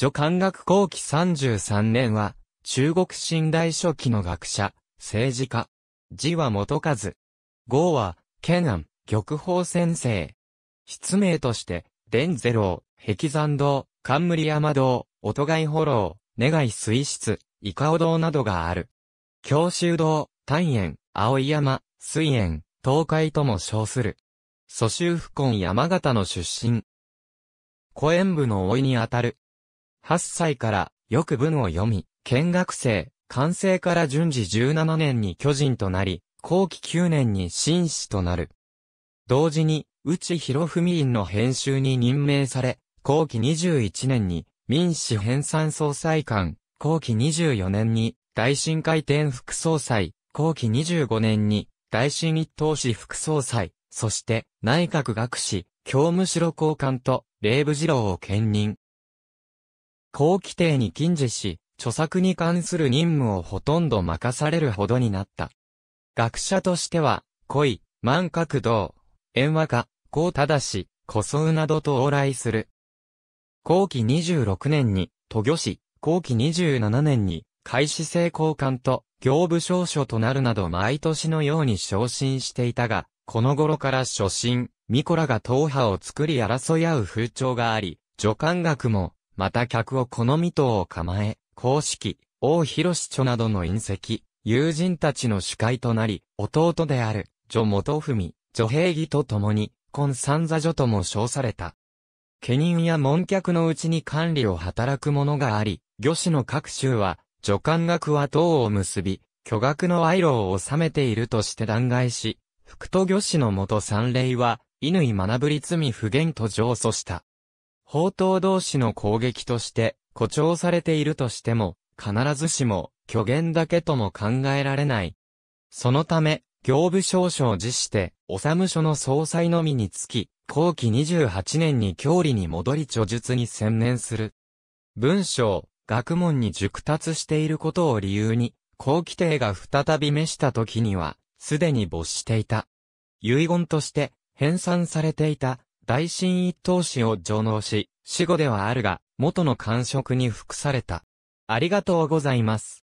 女漢学後期33年は、中国新大初期の学者、政治家。字は元和。号は、県安、玉宝先生。筆名として、伝ゼロ壁山道、冠山道、音貝ホロー、願い水質、イカオ道などがある。教習道、丹園、青山、水園、東海とも称する。蘇州府根山形の出身。古演部の老いにあたる、8歳からよく文を読み、見学生、完成から順次17年に巨人となり、後期9年に紳士となる。同時に、内博文院の編集に任命され、後期21年に民主編纂総裁官、後期24年に大新会転副総裁、後期25年に大新一等氏副総裁、そして内閣学士、教務白交換と、霊部次郎を兼任。法規定に近似し、著作に関する任務をほとんど任されるほどになった。学者としては、恋、万角道、縁和歌、高忠氏、古僧などと往来する。後期26年に、都御市、後期27年に、開始成功官と、行部少書となるなど毎年のように昇進していたが、この頃から初心、ミコラが党派を作り争い合う風潮があり、助官学も、また客を好みとを構え、公式、王広市著などの隕石、友人たちの主会となり、弟である、女元文、女平儀と共に、婚三座女とも称された。家人や門客のうちに管理を働く者があり、魚種の各州は、女官学は等を結び、巨額の賄賂を収めているとして弾劾し、福都魚種の元三礼は、乾学ぶり罪不言と上訴した。法刀同士の攻撃として誇張されているとしても、必ずしも虚言だけとも考えられない。そのため、行部少々辞して、お修所の総裁のみにつき、後期28年に郷里に戻り著述に専念する。文章、学問に熟達していることを理由に、後期帝が再び召した時には、すでに没していた。遺言として、編纂されていた、大神一等子を上納し、死後ではあるが、元の官職に服された。ありがとうございます。